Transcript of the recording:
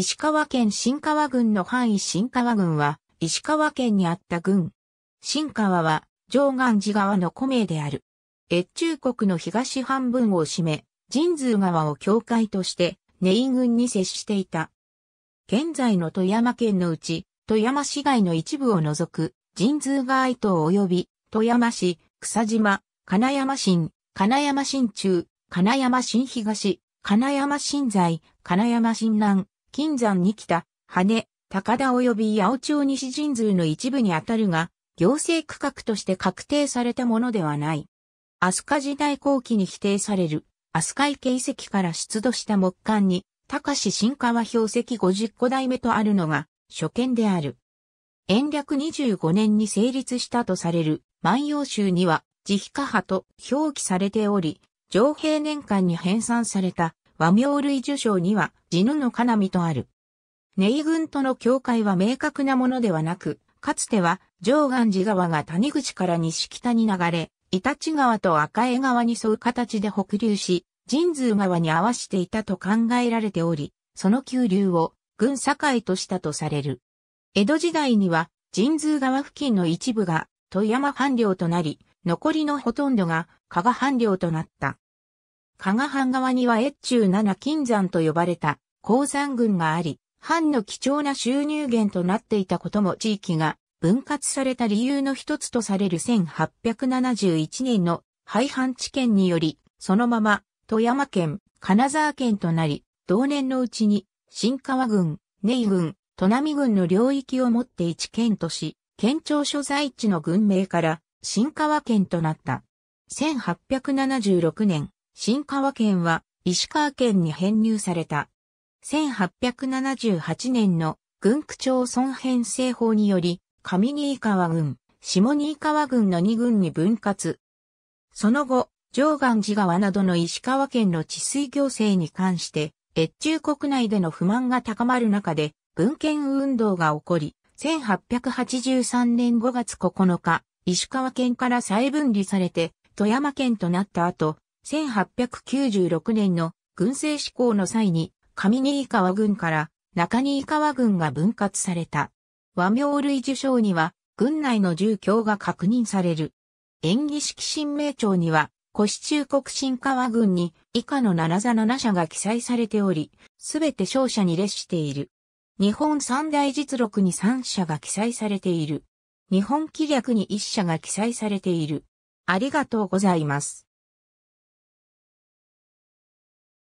石川県新川郡の範囲新川郡は、石川県にあった郡。新川は、上岸寺川の古名である。越中国の東半分を占め、神通川を境界として、根井郡に接していた。現在の富山県のうち、富山市街の一部を除く、神通川伊東及び、富山市、草島、金山新、金山新中、金山新東、金山新在、金山新南、金山に来た、羽、高田及び八尾町西神通の一部にあたるが、行政区画として確定されたものではない。飛鳥時代後期に否定される、飛鳥池遺跡から出土した木簡に、高市新川標石50個代目とあるのが、初見である。延暦25年に成立したとされる、万葉集には、慈悲家派と表記されており、上平年間に編纂された和名類受賞には、地ヌの金見とある。ネイ軍との境界は明確なものではなく、かつては、上岸寺川が谷口から西北に流れ、イタチ川と赤江川に沿う形で北流し、神通川に合わしていたと考えられており、その急流を軍境としたとされる。江戸時代には、神通川付近の一部が富山藩領となり、残りのほとんどが加賀藩領となった。加賀藩側には越中七金山と呼ばれた鉱山群があり、藩の貴重な収入源となっていたことも地域が分割された理由の一つとされる1871年の廃藩置県により、そのまま富山県、金沢県となり、同年のうちに新川郡、根井郡、砺波郡の領域をもって一県とし、県庁所在地の郡名から新川県となった。1876年、新川県は石川県に編入された。1878年の軍区町村編成法により、上新川郡、下新川郡の2郡に分割。その後、上岸寺川などの石川県の治水行政に関して、越中国内での不満が高まる中で、文献運動が起こり、1883年5月9日、石川県から再分離されて、富山県となった後、1896年の軍政施行の際に上新川軍から中新川軍が分割された。和名類受賞には軍内の住居が確認される。演技式新名帳には、古市中国新川軍に以下の七座七社が記載されており、すべて勝者に列している。日本三大実録に三社が記載されている。日本記略に一社が記載されている。ありがとうございます。